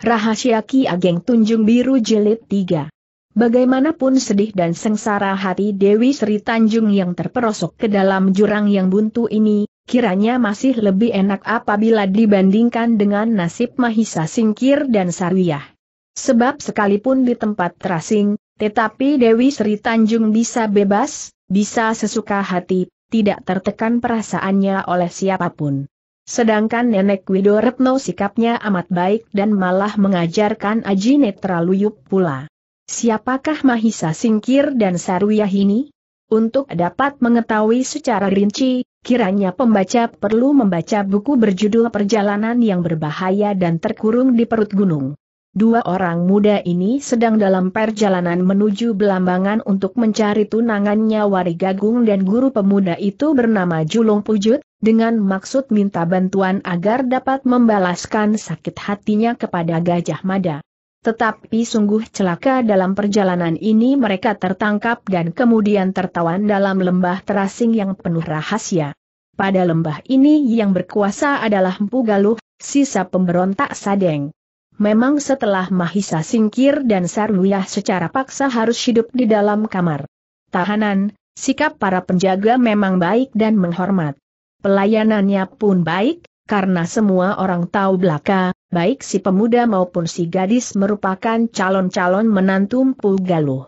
Rahasia Ki Ageng Tunjung Biru Jilid 3 Bagaimanapun sedih dan sengsara hati Dewi Sri Tanjung yang terperosok ke dalam jurang yang buntu ini, kiranya masih lebih enak apabila dibandingkan dengan nasib Mahisa Singkir dan Sarwiyah. Sebab sekalipun di tempat terasing, tetapi Dewi Sri Tanjung bisa bebas, bisa sesuka hati, tidak tertekan perasaannya oleh siapapun. Sedangkan nenek Retno sikapnya amat baik dan malah mengajarkan Aji Netra Luyup pula. Siapakah Mahisa Singkir dan Saruyah ini? Untuk dapat mengetahui secara rinci, kiranya pembaca perlu membaca buku berjudul Perjalanan yang Berbahaya dan Terkurung di Perut Gunung. Dua orang muda ini sedang dalam perjalanan menuju Belambangan untuk mencari tunangannya Warigagung dan guru pemuda itu bernama Julung Pujut, dengan maksud minta bantuan agar dapat membalaskan sakit hatinya kepada Gajah Mada. Tetapi sungguh celaka dalam perjalanan ini mereka tertangkap dan kemudian tertawan dalam lembah terasing yang penuh rahasia. Pada lembah ini yang berkuasa adalah Pugaluh, Galuh, sisa pemberontak Sadeng. Memang setelah Mahisa singkir dan Sarwiyah secara paksa harus hidup di dalam kamar. Tahanan, sikap para penjaga memang baik dan menghormat. Pelayanannya pun baik, karena semua orang tahu belaka, baik si pemuda maupun si gadis merupakan calon-calon menantu Mpu Galuh.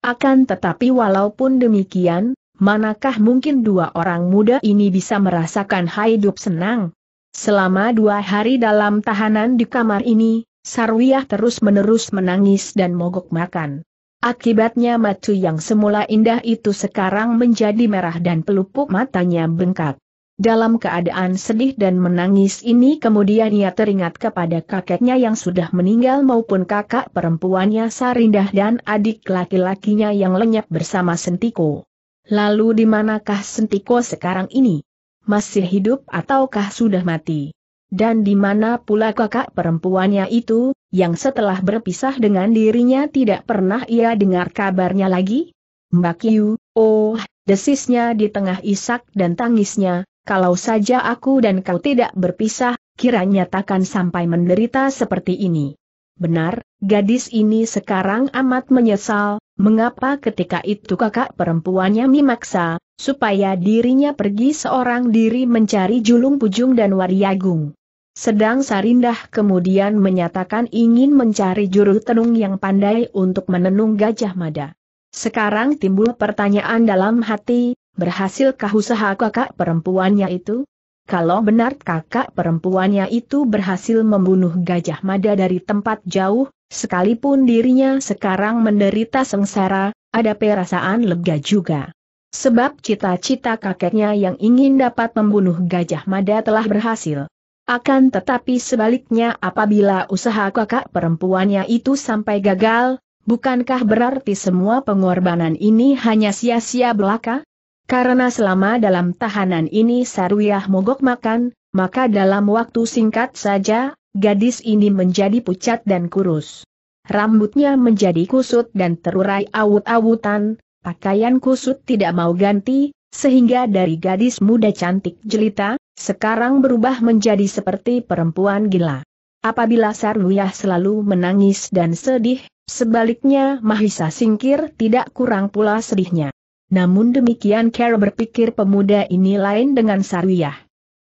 Akan tetapi walaupun demikian, manakah mungkin dua orang muda ini bisa merasakan hidup senang? Selama dua hari dalam tahanan di kamar ini, Sarwiyah terus-menerus menangis dan mogok makan. Akibatnya matu yang semula indah itu sekarang menjadi merah dan pelupuk matanya bengkak. Dalam keadaan sedih dan menangis ini kemudian ia teringat kepada kakeknya yang sudah meninggal maupun kakak perempuannya Sarindah dan adik laki-lakinya yang lenyap bersama Sentiko. Lalu di manakah Sentiko sekarang ini? Masih hidup ataukah sudah mati? Dan di mana pula kakak perempuannya itu, yang setelah berpisah dengan dirinya tidak pernah ia dengar kabarnya lagi? Mbak Yu, oh, desisnya di tengah isak dan tangisnya, kalau saja aku dan kau tidak berpisah, kiranya takkan sampai menderita seperti ini. Benar, gadis ini sekarang amat menyesal, mengapa ketika itu kakak perempuannya memaksa, supaya dirinya pergi seorang diri mencari julung pujung dan wariagung. Sedang Sarindah kemudian menyatakan ingin mencari juru tenung yang pandai untuk menenung Gajah Mada. Sekarang timbul pertanyaan dalam hati, Berhasilkah usaha kakak perempuannya itu? Kalau benar kakak perempuannya itu berhasil membunuh gajah mada dari tempat jauh, sekalipun dirinya sekarang menderita sengsara, ada perasaan lega juga. Sebab cita-cita kakeknya yang ingin dapat membunuh gajah mada telah berhasil. Akan tetapi sebaliknya apabila usaha kakak perempuannya itu sampai gagal, bukankah berarti semua pengorbanan ini hanya sia-sia belaka? Karena selama dalam tahanan ini Saruyah mogok makan, maka dalam waktu singkat saja, gadis ini menjadi pucat dan kurus. Rambutnya menjadi kusut dan terurai awut-awutan, pakaian kusut tidak mau ganti, sehingga dari gadis muda cantik jelita, sekarang berubah menjadi seperti perempuan gila. Apabila Saruyah selalu menangis dan sedih, sebaliknya Mahisa Singkir tidak kurang pula sedihnya. Namun demikian Carol berpikir pemuda ini lain dengan Sarwiyah.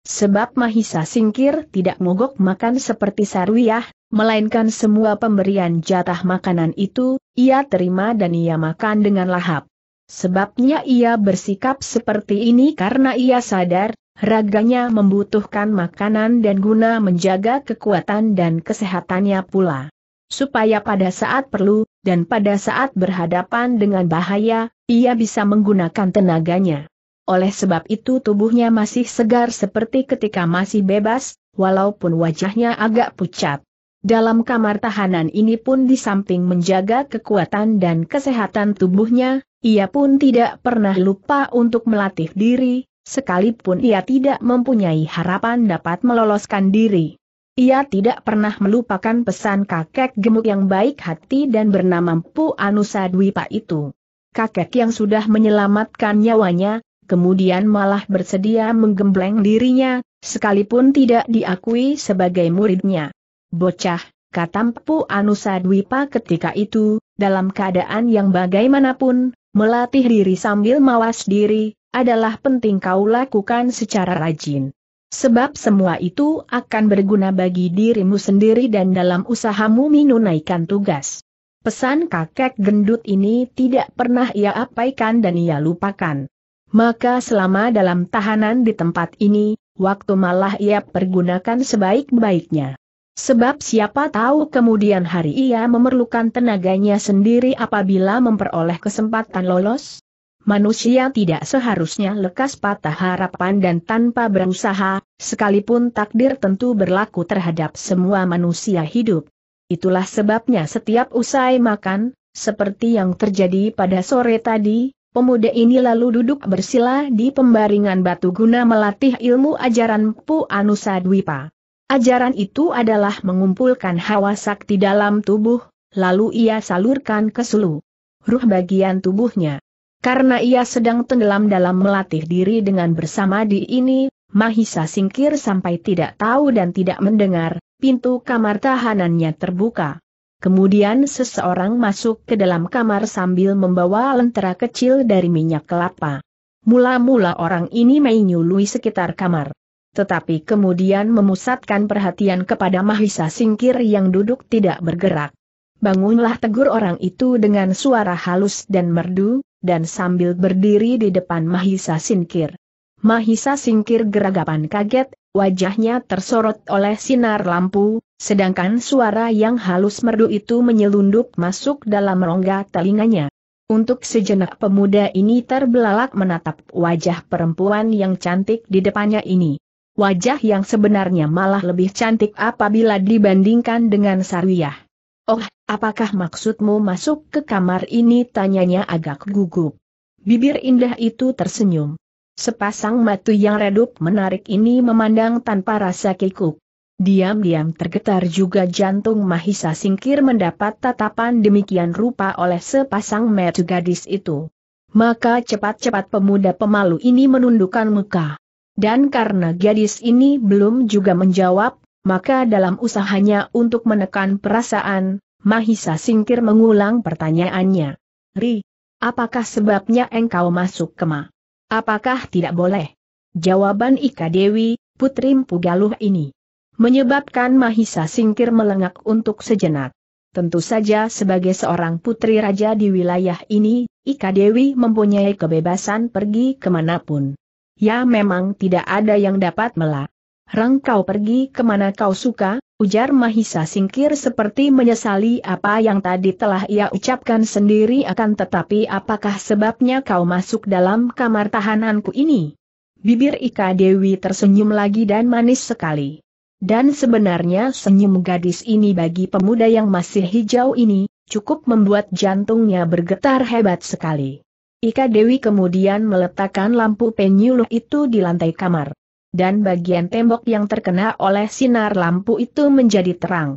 Sebab Mahisa Singkir tidak mogok makan seperti Sarwiyah, melainkan semua pemberian jatah makanan itu, ia terima dan ia makan dengan lahap. Sebabnya ia bersikap seperti ini karena ia sadar, raganya membutuhkan makanan dan guna menjaga kekuatan dan kesehatannya pula supaya pada saat perlu, dan pada saat berhadapan dengan bahaya, ia bisa menggunakan tenaganya. Oleh sebab itu tubuhnya masih segar seperti ketika masih bebas, walaupun wajahnya agak pucat. Dalam kamar tahanan ini pun di samping menjaga kekuatan dan kesehatan tubuhnya, ia pun tidak pernah lupa untuk melatih diri, sekalipun ia tidak mempunyai harapan dapat meloloskan diri. Ia tidak pernah melupakan pesan kakek gemuk yang baik hati dan bernama Pu Anusa Dwipa itu. Kakek yang sudah menyelamatkan nyawanya, kemudian malah bersedia menggembleng dirinya, sekalipun tidak diakui sebagai muridnya. Bocah, kata Pu Anusa Dwipa ketika itu, dalam keadaan yang bagaimanapun, melatih diri sambil mawas diri, adalah penting kau lakukan secara rajin. Sebab semua itu akan berguna bagi dirimu sendiri dan dalam usahamu menunaikan tugas. Pesan kakek gendut ini tidak pernah ia apaikan dan ia lupakan. Maka selama dalam tahanan di tempat ini, waktu malah ia pergunakan sebaik-baiknya. Sebab siapa tahu kemudian hari ia memerlukan tenaganya sendiri apabila memperoleh kesempatan lolos? manusia tidak seharusnya lekas patah harapan dan tanpa berusaha, sekalipun takdir tentu berlaku terhadap semua manusia hidup. Itulah sebabnya setiap usai makan, seperti yang terjadi pada sore tadi, pemuda ini lalu duduk bersila di pembaringan batu guna melatih ilmu ajaran Pu Anusa Dwipa. Ajaran itu adalah mengumpulkan hawa sakti dalam tubuh, lalu ia salurkan ke seluruh bagian tubuhnya. Karena ia sedang tenggelam dalam melatih diri dengan bersama di ini, Mahisa singkir sampai tidak tahu dan tidak mendengar, pintu kamar tahanannya terbuka. Kemudian seseorang masuk ke dalam kamar sambil membawa lentera kecil dari minyak kelapa. Mula-mula orang ini menyului sekitar kamar. Tetapi kemudian memusatkan perhatian kepada Mahisa Singkir yang duduk tidak bergerak. Bangunlah tegur orang itu dengan suara halus dan merdu, dan sambil berdiri di depan Mahisa Singkir. Mahisa Singkir geragapan kaget, wajahnya tersorot oleh sinar lampu, sedangkan suara yang halus merdu itu menyelundup masuk dalam rongga telinganya. Untuk sejenak pemuda ini terbelalak menatap wajah perempuan yang cantik di depannya ini. Wajah yang sebenarnya malah lebih cantik apabila dibandingkan dengan Sarwiyah. Oh, apakah maksudmu masuk ke kamar ini? Tanyanya agak gugup. Bibir indah itu tersenyum. Sepasang mata yang redup menarik ini memandang tanpa rasa kikuk. Diam-diam tergetar juga jantung Mahisa Singkir mendapat tatapan demikian rupa oleh sepasang mata gadis itu. Maka cepat-cepat pemuda pemalu ini menundukkan muka. Dan karena gadis ini belum juga menjawab, maka dalam usahanya untuk menekan perasaan, Mahisa singkir mengulang pertanyaannya. Ri, apakah sebabnya engkau masuk kema? Apakah tidak boleh? Jawaban Ika Dewi, putri Pugaluh ini. Menyebabkan Mahisa singkir melengak untuk sejenak. Tentu saja sebagai seorang putri raja di wilayah ini, Ika Dewi mempunyai kebebasan pergi kemanapun. Ya memang tidak ada yang dapat melak Rang kau pergi kemana kau suka, ujar Mahisa singkir seperti menyesali apa yang tadi telah ia ucapkan sendiri akan tetapi apakah sebabnya kau masuk dalam kamar tahananku ini? Bibir Ika Dewi tersenyum lagi dan manis sekali. Dan sebenarnya senyum gadis ini bagi pemuda yang masih hijau ini, cukup membuat jantungnya bergetar hebat sekali. Ika Dewi kemudian meletakkan lampu penyuluh itu di lantai kamar dan bagian tembok yang terkena oleh sinar lampu itu menjadi terang.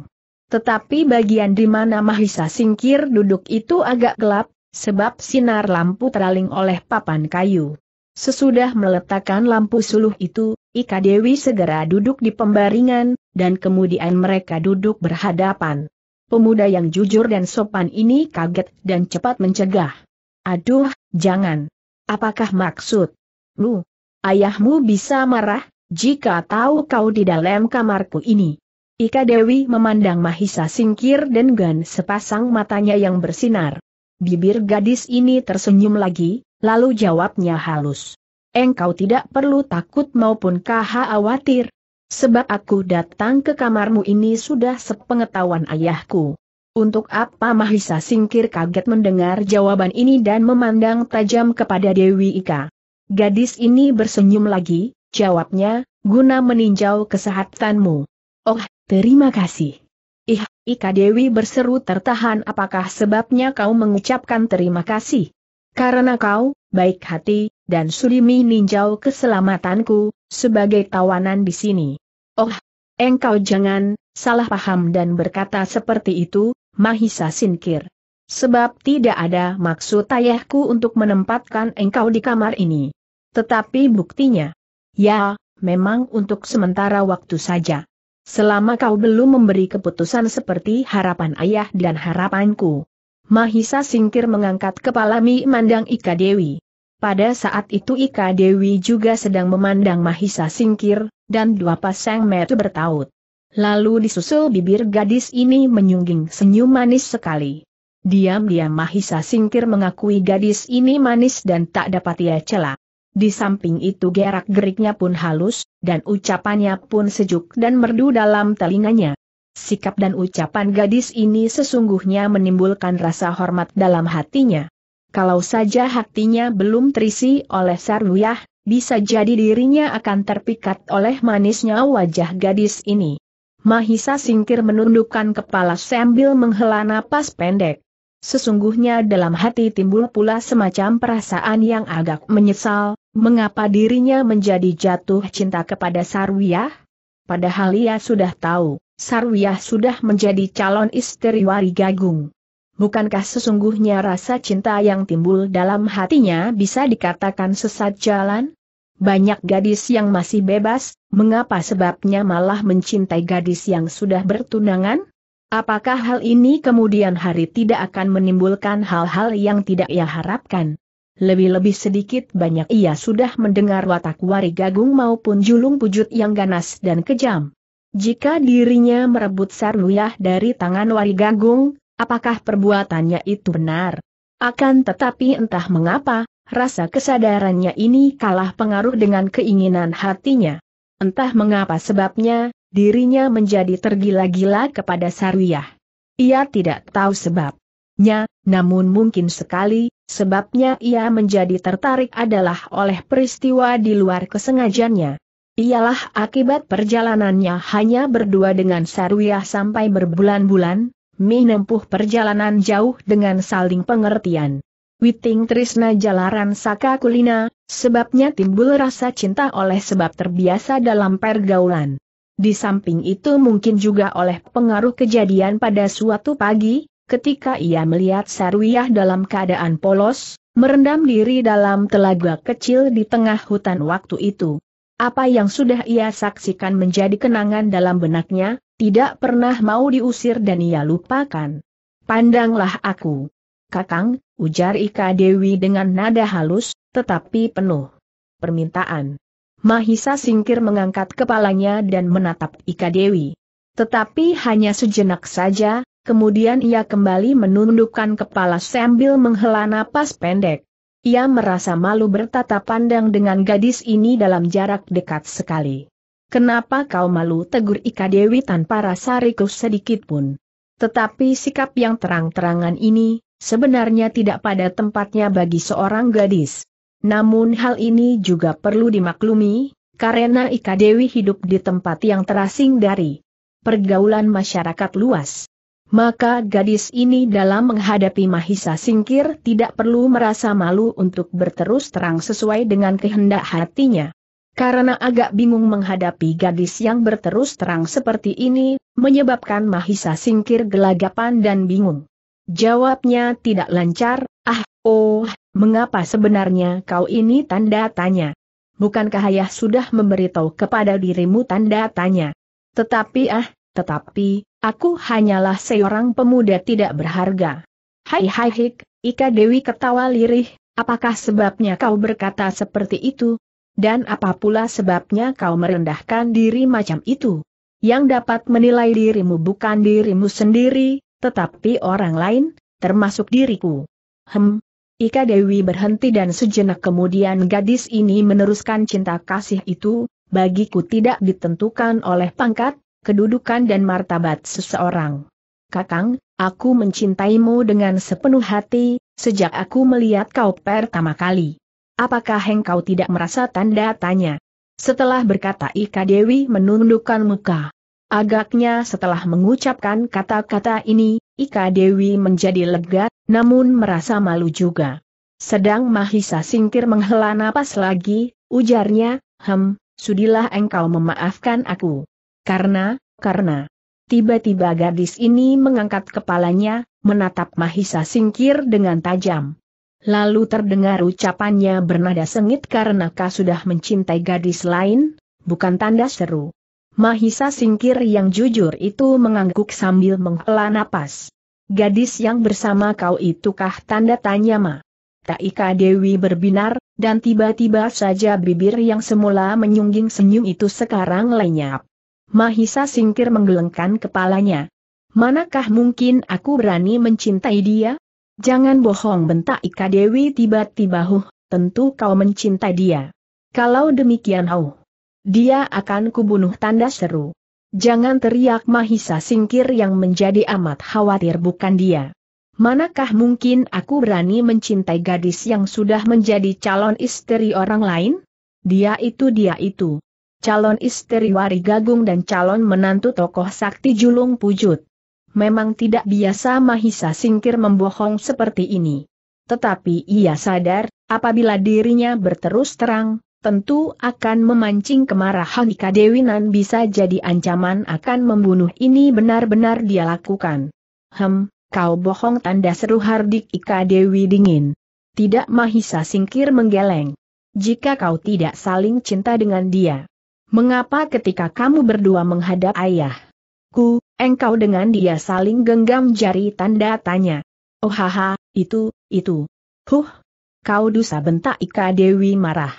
Tetapi bagian di mana Mahisa singkir duduk itu agak gelap, sebab sinar lampu teraling oleh papan kayu. Sesudah meletakkan lampu suluh itu, Ika Dewi segera duduk di pembaringan, dan kemudian mereka duduk berhadapan. Pemuda yang jujur dan sopan ini kaget dan cepat mencegah. Aduh, jangan. Apakah maksud? Lu, Ayahmu bisa marah, jika tahu kau di dalam kamarku ini. Ika Dewi memandang Mahisa singkir dan gan sepasang matanya yang bersinar. Bibir gadis ini tersenyum lagi, lalu jawabnya halus. Engkau tidak perlu takut maupun khawatir. Sebab aku datang ke kamarmu ini sudah sepengetahuan ayahku. Untuk apa Mahisa singkir kaget mendengar jawaban ini dan memandang tajam kepada Dewi Ika. Gadis ini bersenyum lagi, jawabnya, guna meninjau kesehatanmu. Oh, terima kasih. Ih, Ika Dewi berseru tertahan apakah sebabnya kau mengucapkan terima kasih. Karena kau, baik hati, dan sulimi ninjau keselamatanku, sebagai tawanan di sini. Oh, engkau jangan, salah paham dan berkata seperti itu, Mahisa sinkir. Sebab tidak ada maksud ayahku untuk menempatkan engkau di kamar ini. Tetapi buktinya, ya, memang untuk sementara waktu saja. Selama kau belum memberi keputusan seperti harapan ayah dan harapanku. Mahisa singkir mengangkat kepala Mi mandang Ika Dewi. Pada saat itu Ika Dewi juga sedang memandang Mahisa singkir, dan dua pasang mata bertaut. Lalu disusul bibir gadis ini menyungging senyum manis sekali. Diam-diam Mahisa singkir mengakui gadis ini manis dan tak dapat ia celak. Di samping itu gerak-geriknya pun halus, dan ucapannya pun sejuk dan merdu dalam telinganya. Sikap dan ucapan gadis ini sesungguhnya menimbulkan rasa hormat dalam hatinya. Kalau saja hatinya belum terisi oleh Sarwiyah, bisa jadi dirinya akan terpikat oleh manisnya wajah gadis ini. Mahisa singkir menundukkan kepala sambil menghela napas pendek. Sesungguhnya dalam hati timbul pula semacam perasaan yang agak menyesal, Mengapa dirinya menjadi jatuh cinta kepada Sarwiyah? Padahal ia sudah tahu, Sarwiyah sudah menjadi calon istri Wari Gagung. Bukankah sesungguhnya rasa cinta yang timbul dalam hatinya bisa dikatakan sesat jalan? Banyak gadis yang masih bebas, mengapa sebabnya malah mencintai gadis yang sudah bertunangan? Apakah hal ini kemudian hari tidak akan menimbulkan hal-hal yang tidak ia harapkan? Lebih-lebih sedikit banyak ia sudah mendengar watak wari gagung maupun julung pujut yang ganas dan kejam. Jika dirinya merebut sarnuyah dari tangan wari gagung, apakah perbuatannya itu benar? Akan tetapi entah mengapa, rasa kesadarannya ini kalah pengaruh dengan keinginan hatinya. Entah mengapa sebabnya, dirinya menjadi tergila-gila kepada Sarwiyah. Ia tidak tahu sebab hidupnya, namun mungkin sekali, sebabnya ia menjadi tertarik adalah oleh peristiwa di luar kesengajannya. Ialah akibat perjalanannya hanya berdua dengan Sarwiyah sampai berbulan-bulan, menempuh perjalanan jauh dengan saling pengertian. Witing Trisna Jalaran Saka Kulina, sebabnya timbul rasa cinta oleh sebab terbiasa dalam pergaulan. Di samping itu mungkin juga oleh pengaruh kejadian pada suatu pagi, Ketika ia melihat Sarwiyah dalam keadaan polos, merendam diri dalam telaga kecil di tengah hutan waktu itu. Apa yang sudah ia saksikan menjadi kenangan dalam benaknya, tidak pernah mau diusir dan ia lupakan. Pandanglah aku. Kakang, ujar Ika Dewi dengan nada halus, tetapi penuh permintaan. Mahisa singkir mengangkat kepalanya dan menatap Ika Dewi. Tetapi hanya sejenak saja, Kemudian ia kembali menundukkan kepala sambil menghela napas pendek. Ia merasa malu bertatap pandang dengan gadis ini dalam jarak dekat sekali. Kenapa kau malu tegur Ika Dewi tanpa rasa rikus sedikit pun? Tetapi sikap yang terang-terangan ini, sebenarnya tidak pada tempatnya bagi seorang gadis. Namun hal ini juga perlu dimaklumi, karena Ika Dewi hidup di tempat yang terasing dari pergaulan masyarakat luas. Maka gadis ini dalam menghadapi Mahisa Singkir tidak perlu merasa malu untuk berterus terang sesuai dengan kehendak hatinya. Karena agak bingung menghadapi gadis yang berterus terang seperti ini, menyebabkan Mahisa Singkir gelagapan dan bingung. Jawabnya tidak lancar, ah, oh, mengapa sebenarnya kau ini tanda tanya? Bukankah ayah sudah memberitahu kepada dirimu tanda tanya? Tetapi ah, tetapi, Aku hanyalah seorang pemuda tidak berharga. Hai hai hik, Ika Dewi ketawa lirih, apakah sebabnya kau berkata seperti itu? Dan apa pula sebabnya kau merendahkan diri macam itu? Yang dapat menilai dirimu bukan dirimu sendiri, tetapi orang lain, termasuk diriku. Hem, Ika Dewi berhenti dan sejenak kemudian gadis ini meneruskan cinta kasih itu, bagiku tidak ditentukan oleh pangkat, kedudukan dan martabat seseorang. Kakang, aku mencintaimu dengan sepenuh hati, sejak aku melihat kau pertama kali. Apakah engkau tidak merasa tanda tanya? Setelah berkata Ika Dewi menundukkan muka. Agaknya setelah mengucapkan kata-kata ini, Ika Dewi menjadi lega, namun merasa malu juga. Sedang Mahisa singkir menghela napas lagi, ujarnya, hem, sudilah engkau memaafkan aku. Karena, karena. Tiba-tiba gadis ini mengangkat kepalanya, menatap Mahisa singkir dengan tajam. Lalu terdengar ucapannya bernada sengit karena kau sudah mencintai gadis lain, bukan tanda seru. Mahisa singkir yang jujur itu mengangguk sambil menghela napas. Gadis yang bersama kau itukah tanda tanya ma? Taika Dewi berbinar, dan tiba-tiba saja bibir yang semula menyungging senyum itu sekarang lenyap. Mahisa singkir menggelengkan kepalanya. Manakah mungkin aku berani mencintai dia? Jangan bohong bentak Ika Dewi tiba-tiba huh, tentu kau mencintai dia. Kalau demikian oh, dia akan kubunuh tanda seru. Jangan teriak Mahisa singkir yang menjadi amat khawatir bukan dia. Manakah mungkin aku berani mencintai gadis yang sudah menjadi calon istri orang lain? Dia itu dia itu calon istri Wari Gagung dan calon menantu tokoh sakti Julung Pujut. Memang tidak biasa Mahisa Singkir membohong seperti ini. Tetapi ia sadar, apabila dirinya berterus terang, tentu akan memancing kemarahan Ika Dewinan bisa jadi ancaman akan membunuh ini benar-benar dia lakukan. Hem, kau bohong tanda seru Hardik Ika Dewi dingin. Tidak Mahisa singkir menggeleng. Jika kau tidak saling cinta dengan dia, Mengapa ketika kamu berdua menghadap ayah? Ku, engkau dengan dia saling genggam jari tanda tanya. Oh haha, itu, itu. Huh, kau dusa bentak Ika Dewi marah.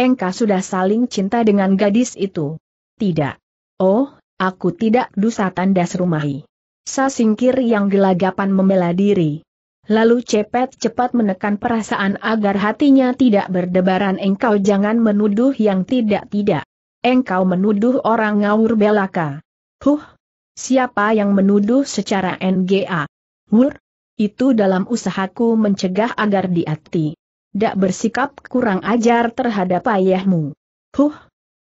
Engkau sudah saling cinta dengan gadis itu. Tidak. Oh, aku tidak dusa tanda serumahi. Sasingkir yang gelagapan membela diri. Lalu cepet cepat menekan perasaan agar hatinya tidak berdebaran engkau jangan menuduh yang tidak-tidak. Engkau menuduh orang ngawur belaka. Huh, siapa yang menuduh secara NGA? Wur, itu dalam usahaku mencegah agar diati. Dak bersikap kurang ajar terhadap ayahmu. Huh,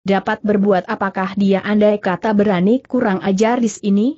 dapat berbuat apakah dia andai kata berani kurang ajar di sini?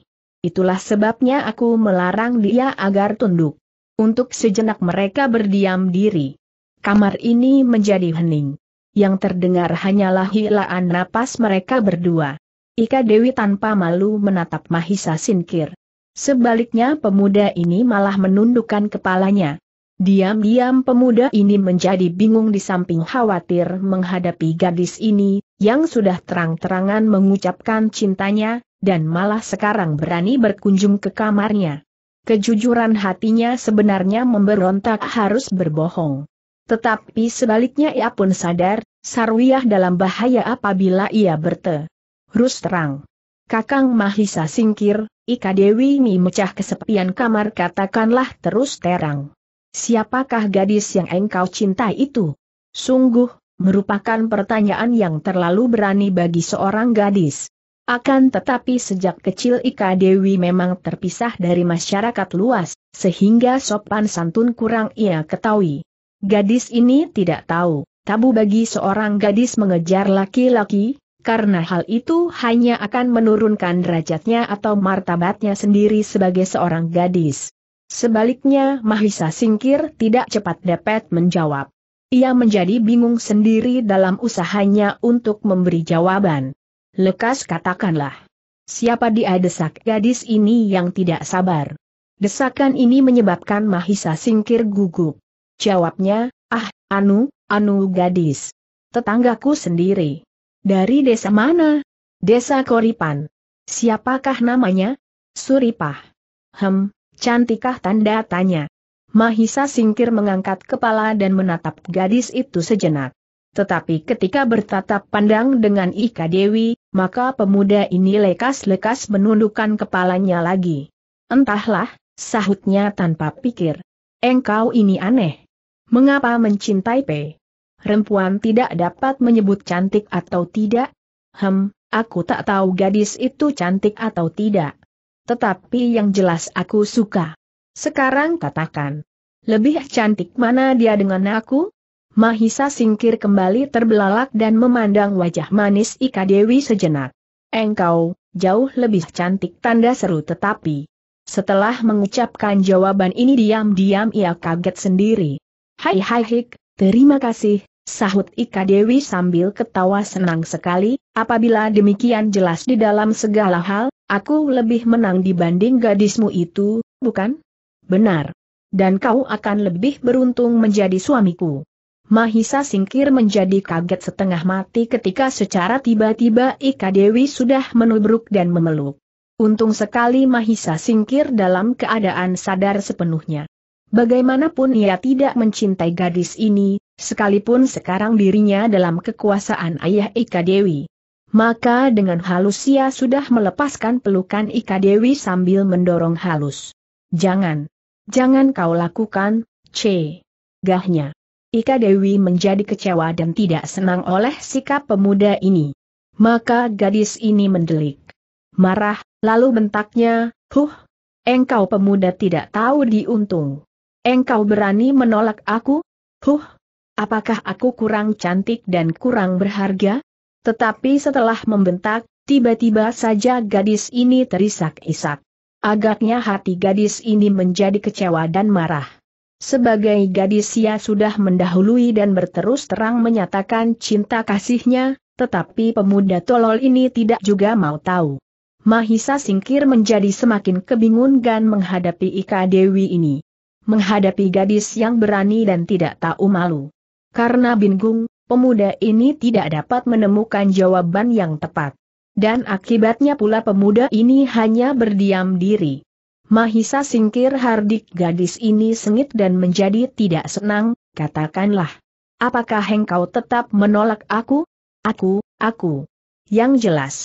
Itulah sebabnya aku melarang dia agar tunduk. Untuk sejenak mereka berdiam diri. Kamar ini menjadi hening yang terdengar hanyalah hilaan napas mereka berdua. Ika Dewi tanpa malu menatap Mahisa Sinkir. Sebaliknya pemuda ini malah menundukkan kepalanya. Diam-diam pemuda ini menjadi bingung di samping khawatir menghadapi gadis ini, yang sudah terang-terangan mengucapkan cintanya, dan malah sekarang berani berkunjung ke kamarnya. Kejujuran hatinya sebenarnya memberontak harus berbohong. Tetapi sebaliknya ia pun sadar, Sarwiyah dalam bahaya apabila ia berte. Rus terang. Kakang Mahisa singkir, Ika Dewi Mi mecah kesepian kamar katakanlah terus terang. Siapakah gadis yang engkau cintai itu? Sungguh, merupakan pertanyaan yang terlalu berani bagi seorang gadis. Akan tetapi sejak kecil Ika Dewi memang terpisah dari masyarakat luas, sehingga sopan santun kurang ia ketahui. Gadis ini tidak tahu, tabu bagi seorang gadis mengejar laki-laki, karena hal itu hanya akan menurunkan derajatnya atau martabatnya sendiri sebagai seorang gadis. Sebaliknya Mahisa Singkir tidak cepat dapat menjawab. Ia menjadi bingung sendiri dalam usahanya untuk memberi jawaban. Lekas katakanlah. Siapa dia desak gadis ini yang tidak sabar? Desakan ini menyebabkan Mahisa Singkir gugup. Jawabnya, ah, Anu, Anu gadis. Tetanggaku sendiri. Dari desa mana? Desa Koripan. Siapakah namanya? Suripah. Hem, cantikah tanda tanya. Mahisa singkir mengangkat kepala dan menatap gadis itu sejenak. Tetapi ketika bertatap pandang dengan Ika Dewi, maka pemuda ini lekas-lekas menundukkan kepalanya lagi. Entahlah, sahutnya tanpa pikir. Engkau ini aneh. Mengapa mencintai P? Rempuan tidak dapat menyebut cantik atau tidak? Hem, aku tak tahu gadis itu cantik atau tidak. Tetapi yang jelas aku suka. Sekarang katakan. Lebih cantik mana dia dengan aku? Mahisa singkir kembali terbelalak dan memandang wajah manis Ika Dewi sejenak. Engkau, jauh lebih cantik tanda seru tetapi. Setelah mengucapkan jawaban ini diam-diam ia kaget sendiri. Hai hai hik, terima kasih, sahut Ika Dewi sambil ketawa senang sekali, apabila demikian jelas di dalam segala hal, aku lebih menang dibanding gadismu itu, bukan? Benar. Dan kau akan lebih beruntung menjadi suamiku. Mahisa singkir menjadi kaget setengah mati ketika secara tiba-tiba Ika Dewi sudah menubruk dan memeluk. Untung sekali Mahisa singkir dalam keadaan sadar sepenuhnya. Bagaimanapun ia tidak mencintai gadis ini, sekalipun sekarang dirinya dalam kekuasaan ayah Ika Dewi. Maka dengan halus ia sudah melepaskan pelukan Ika Dewi sambil mendorong halus. Jangan. Jangan kau lakukan, C. Gahnya. Ika Dewi menjadi kecewa dan tidak senang oleh sikap pemuda ini. Maka gadis ini mendelik. Marah, lalu bentaknya, huh, engkau pemuda tidak tahu diuntung. Engkau berani menolak aku? Huh, apakah aku kurang cantik dan kurang berharga? Tetapi setelah membentak, tiba-tiba saja gadis ini terisak-isak. Agaknya hati gadis ini menjadi kecewa dan marah. Sebagai gadis ia sudah mendahului dan berterus terang menyatakan cinta kasihnya, tetapi pemuda tolol ini tidak juga mau tahu. Mahisa singkir menjadi semakin kebingungan menghadapi Ika Dewi ini menghadapi gadis yang berani dan tidak tahu malu. Karena bingung, pemuda ini tidak dapat menemukan jawaban yang tepat. Dan akibatnya pula pemuda ini hanya berdiam diri. Mahisa singkir hardik gadis ini sengit dan menjadi tidak senang, katakanlah. Apakah engkau tetap menolak aku? Aku, aku. Yang jelas.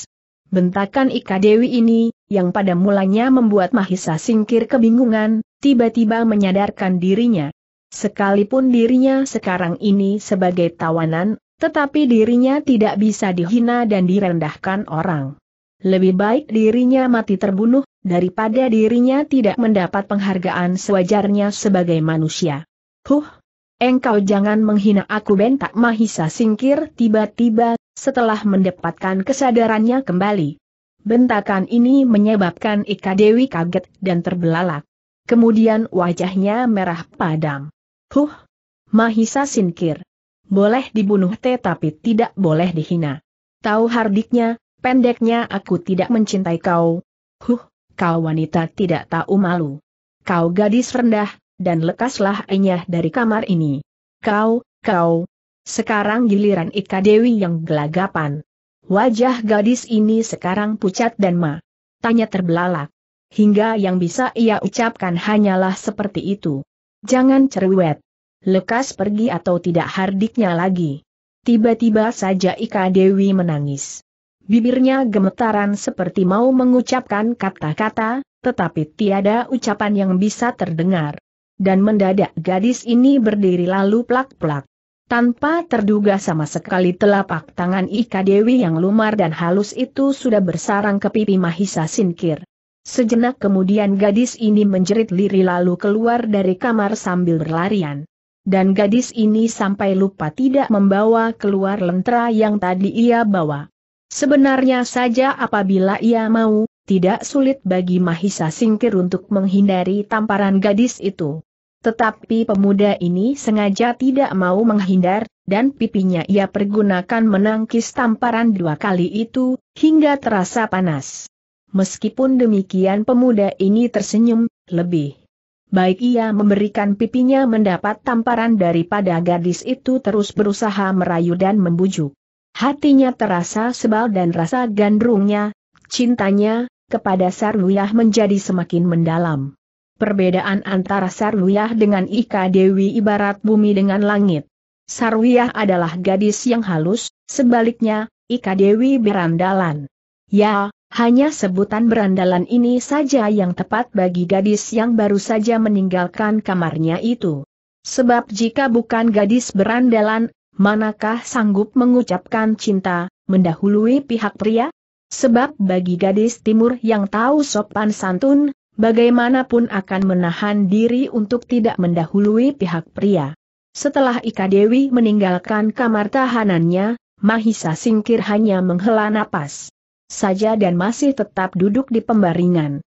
Bentakan Ika Dewi ini, yang pada mulanya membuat Mahisa singkir kebingungan, tiba-tiba menyadarkan dirinya. Sekalipun dirinya sekarang ini sebagai tawanan, tetapi dirinya tidak bisa dihina dan direndahkan orang. Lebih baik dirinya mati terbunuh, daripada dirinya tidak mendapat penghargaan sewajarnya sebagai manusia. Huh, engkau jangan menghina aku bentak Mahisa singkir tiba-tiba, setelah mendapatkan kesadarannya kembali. Bentakan ini menyebabkan Ika Dewi kaget dan terbelalak. Kemudian wajahnya merah padam. Huh! Mahisa singkir. Boleh dibunuh tetapi tidak boleh dihina. Tahu hardiknya, pendeknya aku tidak mencintai kau. Huh! Kau wanita tidak tahu malu. Kau gadis rendah, dan lekaslah enyah dari kamar ini. Kau, kau. Sekarang giliran Ika Dewi yang gelagapan. Wajah gadis ini sekarang pucat dan ma. Tanya terbelalak. Hingga yang bisa ia ucapkan hanyalah seperti itu. Jangan cerewet. Lekas pergi atau tidak hardiknya lagi. Tiba-tiba saja Ika Dewi menangis. Bibirnya gemetaran seperti mau mengucapkan kata-kata, tetapi tiada ucapan yang bisa terdengar. Dan mendadak gadis ini berdiri lalu plak-plak. Tanpa terduga sama sekali telapak tangan Ika Dewi yang lumar dan halus itu sudah bersarang ke pipi Mahisa Sinkir. Sejenak kemudian gadis ini menjerit liri lalu keluar dari kamar sambil berlarian. Dan gadis ini sampai lupa tidak membawa keluar lentera yang tadi ia bawa. Sebenarnya saja apabila ia mau, tidak sulit bagi Mahisa Singkir untuk menghindari tamparan gadis itu. Tetapi pemuda ini sengaja tidak mau menghindar, dan pipinya ia pergunakan menangkis tamparan dua kali itu, hingga terasa panas. Meskipun demikian pemuda ini tersenyum, lebih baik ia memberikan pipinya mendapat tamparan daripada gadis itu terus berusaha merayu dan membujuk. Hatinya terasa sebal dan rasa gandrungnya, cintanya, kepada Sarwiyah menjadi semakin mendalam. Perbedaan antara Sarwiyah dengan Ika Dewi ibarat bumi dengan langit. Sarwiyah adalah gadis yang halus, sebaliknya, Ika Dewi berandalan. Ya, hanya sebutan berandalan ini saja yang tepat bagi gadis yang baru saja meninggalkan kamarnya itu. Sebab jika bukan gadis berandalan, manakah sanggup mengucapkan cinta, mendahului pihak pria? Sebab bagi gadis timur yang tahu sopan santun, bagaimanapun akan menahan diri untuk tidak mendahului pihak pria. Setelah Ika Dewi meninggalkan kamar tahanannya, Mahisa singkir hanya menghela napas saja dan masih tetap duduk di pembaringan.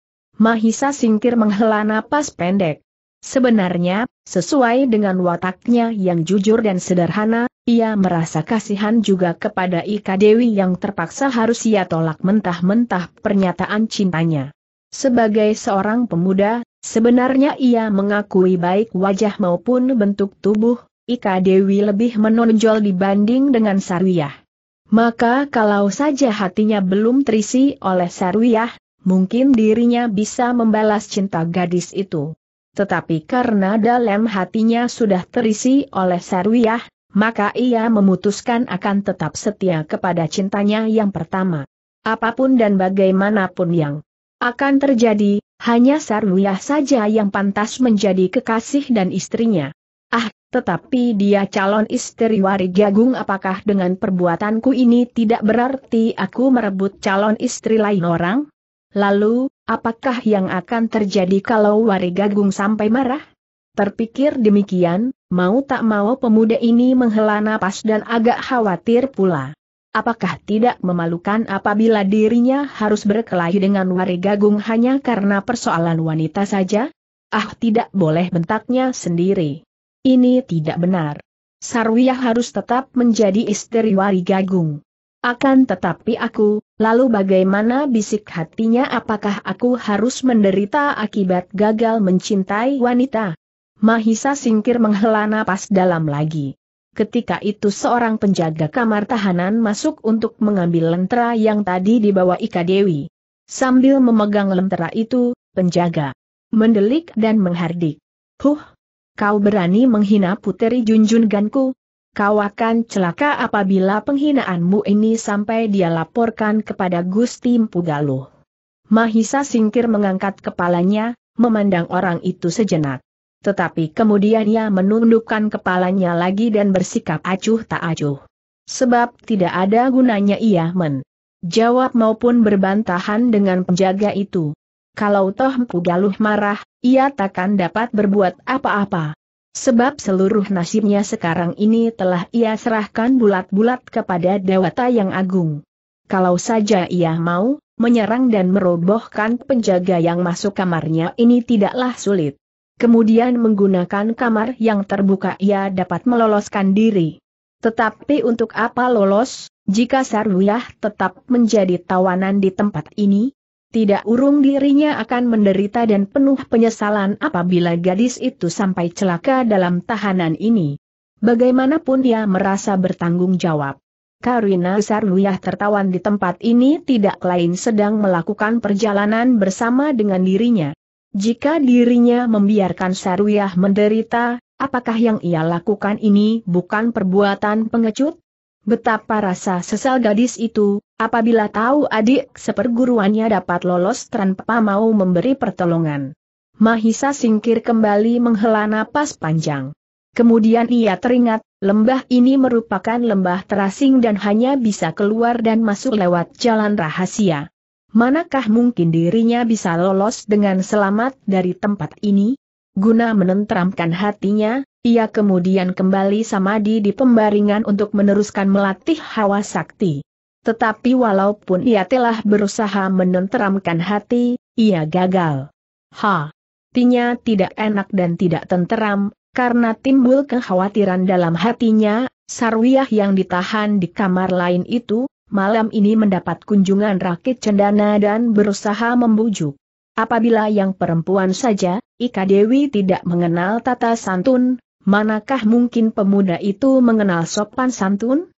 Mahisa singkir menghela napas pendek. Sebenarnya, sesuai dengan wataknya yang jujur dan sederhana, ia merasa kasihan juga kepada Ika Dewi yang terpaksa harus ia tolak mentah-mentah pernyataan cintanya. Sebagai seorang pemuda, sebenarnya ia mengakui baik wajah maupun bentuk tubuh, Ika Dewi lebih menonjol dibanding dengan Sarwiyah. Maka kalau saja hatinya belum terisi oleh Sarwiyah, mungkin dirinya bisa membalas cinta gadis itu. Tetapi karena dalam hatinya sudah terisi oleh Sarwiyah, maka ia memutuskan akan tetap setia kepada cintanya yang pertama. Apapun dan bagaimanapun yang akan terjadi, hanya Sarwiyah saja yang pantas menjadi kekasih dan istrinya. Ah, tetapi dia calon istri Wari Jagung apakah dengan perbuatanku ini tidak berarti aku merebut calon istri lain orang? Lalu, apakah yang akan terjadi kalau Wari gagung sampai marah? Terpikir demikian, mau tak mau pemuda ini menghela napas dan agak khawatir pula. Apakah tidak memalukan apabila dirinya harus berkelahi dengan Wari Gagung hanya karena persoalan wanita saja? Ah tidak boleh bentaknya sendiri. Ini tidak benar. Sarwiyah harus tetap menjadi istri Wari Gagung. Akan tetapi aku, lalu bagaimana bisik hatinya apakah aku harus menderita akibat gagal mencintai wanita? Mahisa singkir menghela napas dalam lagi. Ketika itu seorang penjaga kamar tahanan masuk untuk mengambil lentera yang tadi dibawa Ika Dewi. Sambil memegang lentera itu, penjaga mendelik dan menghardik. Huh, kau berani menghina puteri Junjun Ganku? Kau akan celaka apabila penghinaanmu ini sampai dia laporkan kepada Gusti Mpu Galuh. Mahisa singkir mengangkat kepalanya, memandang orang itu sejenak. Tetapi kemudian ia menundukkan kepalanya lagi dan bersikap acuh tak acuh. Sebab tidak ada gunanya ia men. Jawab maupun berbantahan dengan penjaga itu. Kalau toh Mpu Galuh marah, ia takkan dapat berbuat apa-apa. Sebab seluruh nasibnya sekarang ini telah ia serahkan bulat-bulat kepada Dewata yang agung. Kalau saja ia mau, menyerang dan merobohkan penjaga yang masuk kamarnya ini tidaklah sulit. Kemudian menggunakan kamar yang terbuka ia dapat meloloskan diri. Tetapi untuk apa lolos, jika Sarwiyah tetap menjadi tawanan di tempat ini? Tidak urung dirinya akan menderita dan penuh penyesalan apabila gadis itu sampai celaka dalam tahanan ini. Bagaimanapun ia merasa bertanggung jawab. Karina Sarwiyah tertawan di tempat ini tidak lain sedang melakukan perjalanan bersama dengan dirinya. Jika dirinya membiarkan Saruyah menderita, apakah yang ia lakukan ini bukan perbuatan pengecut? Betapa rasa sesal gadis itu, apabila tahu adik seperguruannya dapat lolos tanpa mau memberi pertolongan. Mahisa singkir kembali menghela napas panjang. Kemudian ia teringat, lembah ini merupakan lembah terasing dan hanya bisa keluar dan masuk lewat jalan rahasia. Manakah mungkin dirinya bisa lolos dengan selamat dari tempat ini? Guna menenteramkan hatinya, ia kemudian kembali samadi di pembaringan untuk meneruskan melatih hawa sakti. Tetapi walaupun ia telah berusaha menenteramkan hati, ia gagal. Ha! Tinya tidak enak dan tidak tenteram, karena timbul kekhawatiran dalam hatinya, Sarwiyah yang ditahan di kamar lain itu, malam ini mendapat kunjungan rakit cendana dan berusaha membujuk. Apabila yang perempuan saja, Ika Dewi tidak mengenal tata santun, manakah mungkin pemuda itu mengenal sopan santun?